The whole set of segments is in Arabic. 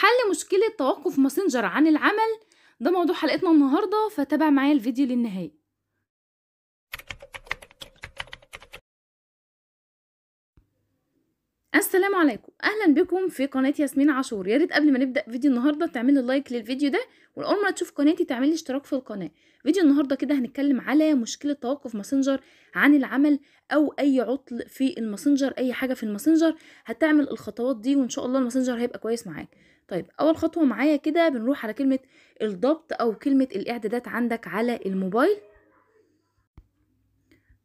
حل مشكلة توقف ماسنجر عن العمل ده موضوع حلقتنا النهاردة فتابع معايا الفيديو للنهاية السلام عليكم اهلا بكم في قناه ياسمين عاشور يا ريت قبل ما نبدا فيديو النهارده تعملوا لايك للفيديو ده والأول مره تشوف قناتي تعملي اشتراك في القناه فيديو النهارده كده هنتكلم على مشكله توقف ماسنجر عن العمل او اي عطل في الماسنجر اي حاجه في الماسنجر هتعمل الخطوات دي وان شاء الله الماسنجر هيبقى كويس معاك طيب اول خطوه معايا كده بنروح على كلمه الضبط او كلمه الاعدادات عندك على الموبايل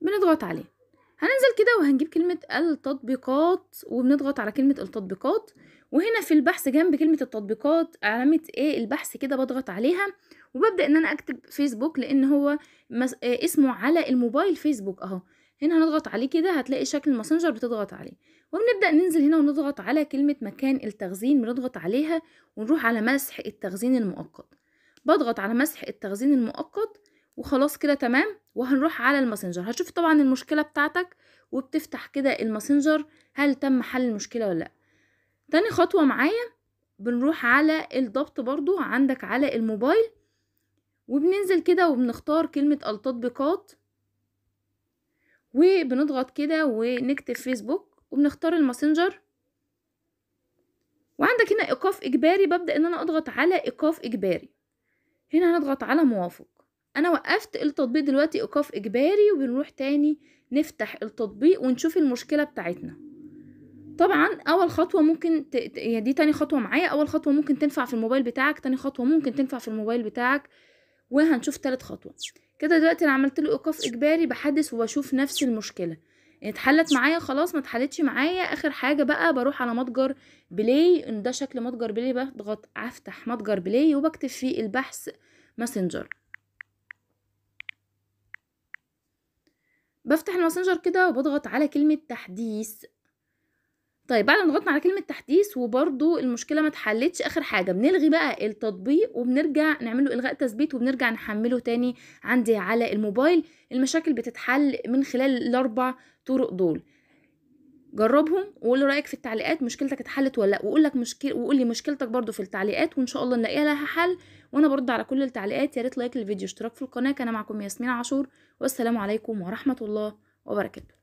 بنضغط عليه هننزل كده وهنجيب كلمة التطبيقات وبنضغط على كلمة التطبيقات وهنا في البحث جنب كلمة التطبيقات علامة ايه البحث كده بضغط عليها وببدأ ان انا اكتب فيسبوك لان هو اسمه على الموبايل فيسبوك اهو هنا هنضغط عليه كده هتلاقي شكل الماسنجر بتضغط عليه وبنبدأ ننزل هنا ونضغط على كلمة مكان التخزين بنضغط عليها ونروح على مسح التخزين المؤقت بضغط على مسح التخزين المؤقت وخلاص كده تمام وهنروح على الماسنجر هتشوف طبعا المشكلة بتاعتك وبتفتح كده الماسنجر هل تم حل المشكلة ولا لا تاني خطوة معايا بنروح على الضبط برضو عندك على الموبايل وبننزل كده وبنختار كلمة التطبيقات وبنضغط كده ونكتب فيسبوك وبنختار الماسنجر وعندك هنا ايقاف اجباري ببدا ان انا اضغط على ايقاف اجباري هنا هنضغط على موافق انا وقفت التطبيق دلوقتي ايقاف اجباري وبنروح تاني نفتح التطبيق ونشوف المشكله بتاعتنا طبعا اول خطوه ممكن ت... يعني دي تاني خطوه معايا اول خطوه ممكن تنفع في الموبايل بتاعك تاني خطوه ممكن تنفع في الموبايل بتاعك وهنشوف تالت خطوة كده دلوقتي انا عملت له ايقاف اجباري بحدث وبشوف نفس المشكله اتحلت معايا خلاص ما اتحلتش معايا اخر حاجه بقى بروح على متجر بلاي ان ده شكل متجر بلاي بضغط افتح متجر بلاي وبكتب فيه البحث ماسنجر بفتح الماسنجر كده وبضغط على كلمه تحديث طيب بعد ما ضغطنا على كلمه تحديث وبرده المشكله ما اتحلتش اخر حاجه بنلغي بقى التطبيق وبنرجع نعمل له الغاء تثبيت وبنرجع نحمله تاني عندي على الموبايل المشاكل بتتحل من خلال الاربع طرق دول جربهم وقول رايك في التعليقات مشكلتك اتحلت ولا لا وقول لك مشكل وقول لي مشكلتك برضو في التعليقات وان شاء الله نلاقي لها حل وانا برد على كل التعليقات يا ريت لايك للفيديو اشتراك في القناه كان معكم ياسمين عاشور والسلام عليكم ورحمه الله وبركاته